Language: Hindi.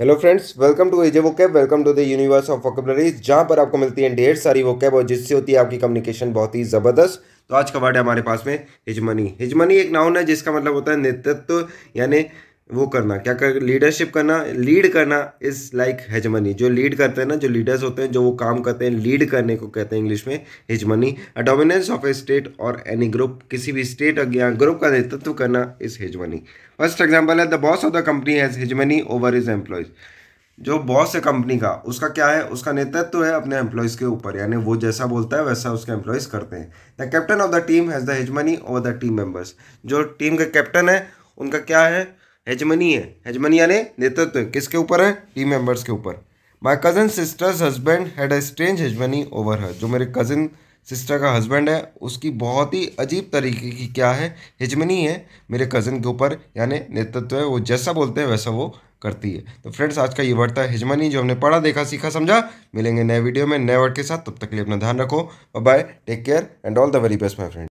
hello friends welcome to AJ vocab welcome to the universe of vocabularies जहाँ पर आपको मिलती है ढेर सारी वोकैब और जिससे होती है आपकी कम्युनिकेशन बहुत ही ज़बरदस्त तो आज का वर्ड है हमारे पास में हिजमनी हिजमनी एक नाउन है जिसका मतलब होता है नेतृत्व यानी वो करना क्या कर लीडरशिप करना लीड करना इज़ लाइक हेजमनी जो लीड करते हैं ना जो लीडर्स होते हैं जो वो काम करते हैं लीड करने को कहते हैं इंग्लिश में hegemony a dominance of a state और एनी ग्रुप किसी भी स्टेट या ग्रुप का नेतृत्व करना इज़ हेजमनी फर्स्ट एग्जाम्पल है the boss of the company has hegemony over its employees जो बॉस है कंपनी का उसका क्या है उसका नेतृत्व है अपने एम्प्लॉयज़ के ऊपर यानी वो जैसा बोलता है वैसा उसके एम्प्लॉयज़ करते हैं the captain of the team has the hegemony over the team members जो टीम का कैप्टन है उनका क्या है हेजमनी है हेजमनी यानी नेतृत्व किसके ऊपर है टीम मेंबर्स के ऊपर my cousin sister's husband had a strange hegemony over her जो मेरे कजिन सिस्टर का हस्बैंड है उसकी बहुत ही अजीब तरीके की क्या है हिजमनी है मेरे कज़न के ऊपर यानी नेतृत्व है वो जैसा बोलते हैं वैसा वो करती है तो फ्रेंड्स आज का ये वर्ड था हिजमनी जो हमने पढ़ा देखा सीखा समझा मिलेंगे नए वीडियो में नए वर्ड के साथ तब तक के लिए अपना ध्यान रखो bye take care and all the very best my friend